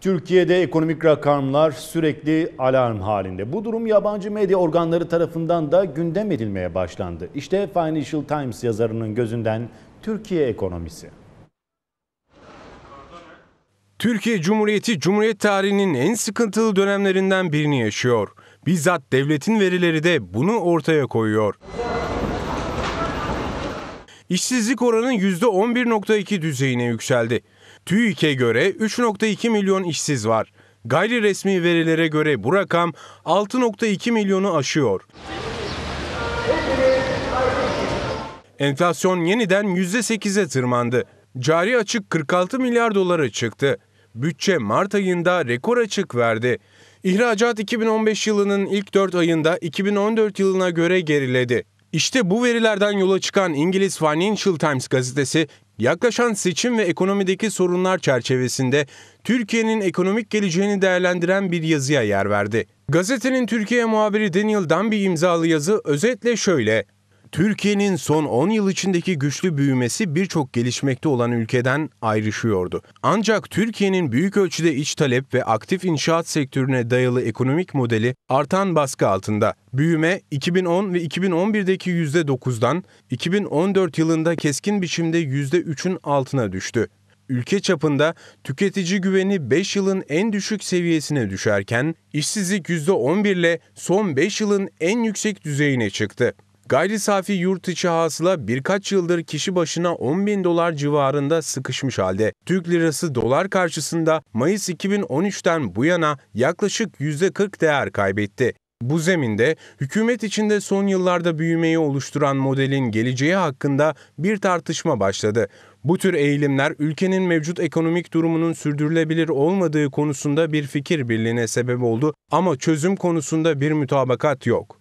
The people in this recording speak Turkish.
Türkiye'de ekonomik rakamlar sürekli alarm halinde. Bu durum yabancı medya organları tarafından da gündem edilmeye başlandı. İşte Financial Times yazarının gözünden Türkiye ekonomisi. Türkiye Cumhuriyeti Cumhuriyet tarihinin en sıkıntılı dönemlerinden birini yaşıyor. Bizzat devletin verileri de bunu ortaya koyuyor işsizlik oranı %11.2 düzeyine yükseldi. TÜİK'e göre 3.2 milyon işsiz var. Gayri resmi verilere göre bu rakam 6.2 milyonu aşıyor. Enflasyon yeniden %8'e tırmandı. Cari açık 46 milyar dolara çıktı. Bütçe Mart ayında rekor açık verdi. İhracat 2015 yılının ilk 4 ayında 2014 yılına göre geriledi. İşte bu verilerden yola çıkan İngiliz Financial Times gazetesi yaklaşan seçim ve ekonomideki sorunlar çerçevesinde Türkiye'nin ekonomik geleceğini değerlendiren bir yazıya yer verdi. Gazetenin Türkiye muhabiri Daniel Dunby imzalı yazı özetle şöyle: Türkiye'nin son 10 yıl içindeki güçlü büyümesi birçok gelişmekte olan ülkeden ayrışıyordu. Ancak Türkiye'nin büyük ölçüde iç talep ve aktif inşaat sektörüne dayalı ekonomik modeli artan baskı altında. Büyüme 2010 ve 2011'deki %9'dan 2014 yılında keskin biçimde %3'ün altına düştü ülke çapında tüketici güveni 5 yılın en düşük seviyesine düşerken işsizlik %11 ile son 5 yılın en yüksek düzeyine çıktı. Gayri safi yurt içi hasıla birkaç yıldır kişi başına 10 bin dolar civarında sıkışmış halde. Türk lirası dolar karşısında Mayıs 2013'ten bu yana yaklaşık %40 değer kaybetti. Bu zeminde hükümet içinde son yıllarda büyümeyi oluşturan modelin geleceği hakkında bir tartışma başladı. Bu tür eğilimler ülkenin mevcut ekonomik durumunun sürdürülebilir olmadığı konusunda bir fikir birliğine sebep oldu ama çözüm konusunda bir mütabakat yok.